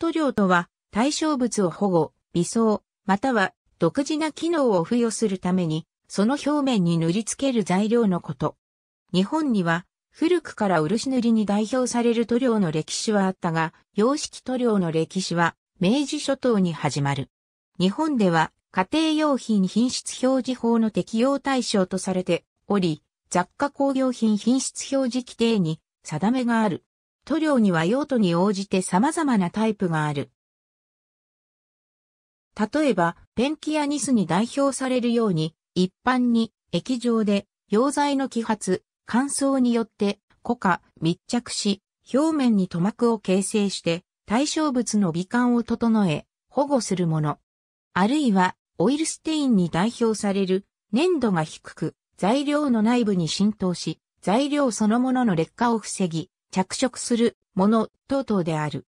塗料とは対象物を保護、微装、または独自な機能を付与するために、その表面に塗りつける材料のこと。日本には古くから漆塗りに代表される塗料の歴史はあったが、洋式塗料の歴史は明治初頭に始まる。日本では家庭用品品質表示法の適用対象とされており、雑貨工業品品質表示規定に定めがある。塗料には用途に応じて様々なタイプがある。例えば、ペンキやニスに代表されるように、一般に液状で溶剤の揮発、乾燥によって固化、密着し、表面に塗膜を形成して対象物の美観を整え、保護するもの。あるいは、オイルステインに代表される粘度が低く、材料の内部に浸透し、材料そのものの劣化を防ぎ、着色するもの等々である。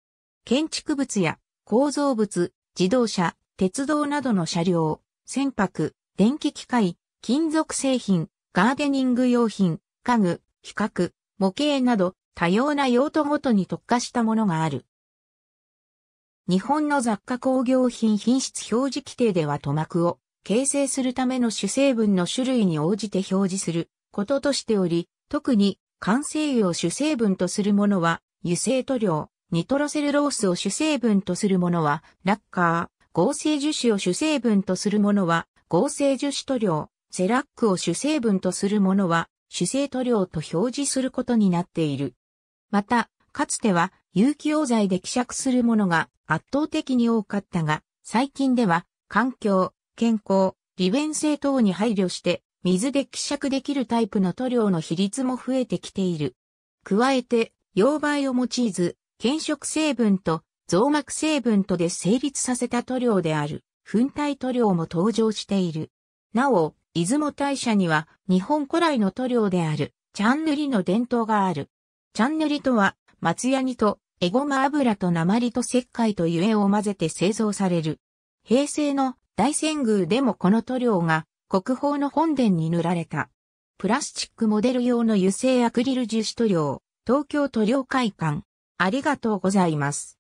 建築物や構造物、自動車、鉄道などの車両、船舶、電気機械、金属製品、ガーデニング用品、家具、比較、模型など多様な用途ごとに特化したものがある。日本の雑貨工業品品質表示規定では塗膜を形成するための主成分の種類に応じて表示することとしており、特に完成油を主成分とするものは、油性塗料、ニトロセルロースを主成分とするものは、ラッカー、合成樹脂を主成分とするものは、合成樹脂塗料、セラックを主成分とするものは、主成塗料と表示することになっている。また、かつては有機溶剤で希釈するものが圧倒的に多かったが、最近では環境、健康、利便性等に配慮して水で希釈できるタイプの塗料の比率も増えてきている。加えて、溶媒を用いず、検色成分と増膜成分とで成立させた塗料である、粉体塗料も登場している。なお、出雲大社には日本古来の塗料である、チャン塗りの伝統がある。チャン塗りとは、松ヤニとエゴマ油と鉛と石灰と油絵を混ぜて製造される。平成の大仙宮でもこの塗料が国宝の本殿に塗られた。プラスチックモデル用の油性アクリル樹脂塗料、東京都領会館。ありがとうございます。